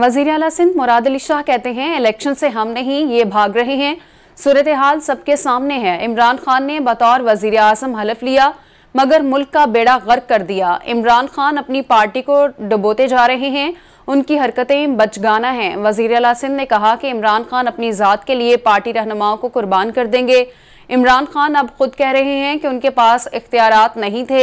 वजीर अला सिंध मुराद अली शाह कहते हैं इलेक्शन से हम नहीं ये भाग रहे हैं सूरत हाल सबके सामने है इमरान खान ने बतौर वजीर अजम हलफ लिया मगर मुल्क का बेड़ा गर्क कर दिया इमरान खान अपनी पार्टी को डुबोते जा रहे हैं उनकी हरकतें बचगाना हैं वजीर अला सिंध ने कहा कि इमरान खान अपनी ज़ात के लिए पार्टी रहनुमाओं को कुर्बान कर देंगे इमरान खान अब खुद कह रहे हैं कि उनके पास इख्तियार नहीं थे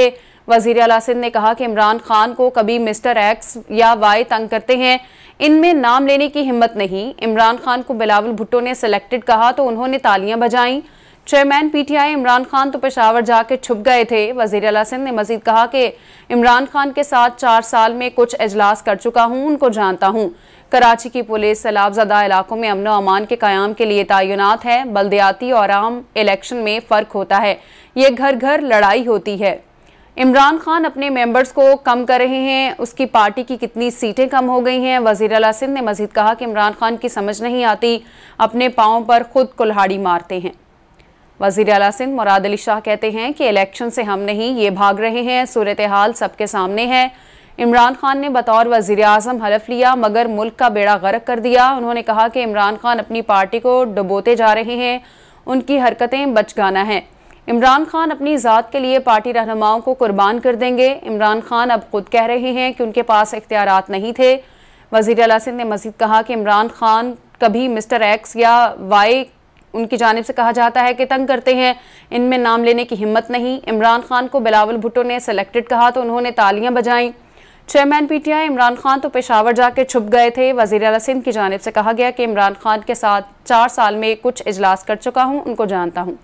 वजीर अला सिंध ने कहा कि इमरान खान को कभी मिस्टर एक्स या वाई तंग करते हैं इनमें नाम लेने की हिम्मत नहीं इमरान खान को बिलावल भुट्टो ने सिलेक्टेड कहा तो उन्होंने तालियां बजाई चेयरमैन पीटीआई इमरान खान तो पेशावर जाके छुप गए थे वजीर अला सिंह ने मजीद कहा कि इमरान खान के साथ चार साल में कुछ अजलास कर चुका हूँ उनको जानता हूँ कराची की पुलिस सैलाबजदा इलाकों में अमन अमान के क्याम के लिए तैनात है बल्दियाती और आम इलेक्शन में फ़र्क होता है ये घर घर लड़ाई होती है इमरान खान अपने मेंबर्स को कम कर रहे हैं उसकी पार्टी की कितनी सीटें कम हो गई हैं वजीर अला सिंध ने मजीद कहा कि इमरान खान की समझ नहीं आती अपने पाओं पर खुद कुल्हाड़ी मारते हैं वजीर अला सिंध मुराद अली शाह कहते हैं कि इलेक्शन से हम नहीं ये भाग रहे हैं सूरत हाल सबके सामने है इमरान खान ने बतौर वजीर अजम हलफ लिया मगर मुल्क का बेड़ा गर्क कर दिया उन्होंने कहा कि इमरान खान अपनी पार्टी को डुबोते जा रहे हैं उनकी हरकतें बचगाना है इमरान खान अपनी ज़ात के लिए पार्टी रहनुमाओं को कुर्बान कर देंगे इमरान खान अब खुद कह रहे हैं कि उनके पास इख्तियार नहीं थे वजीर अला सिंह ने मजीद कहा कि इमरान खान कभी मिस्टर एक्स या वाई उनकी जानब से कहा जाता है कि तंग करते हैं इनमें नाम लेने की हिम्मत नहीं इमरान खान को बिलावल भुट्टो ने सेलेक्टेड कहा तो उन्होंने तालियां बजाईं चेयरमैन पीटीआई इमरान खान तो पेशावर जाकर छुप गए थे वजीर अला सिंध की जानब से कहा गया कि इमरान खान के साथ चार साल में कुछ इजलास कर चुका हूँ उनको जानता हूँ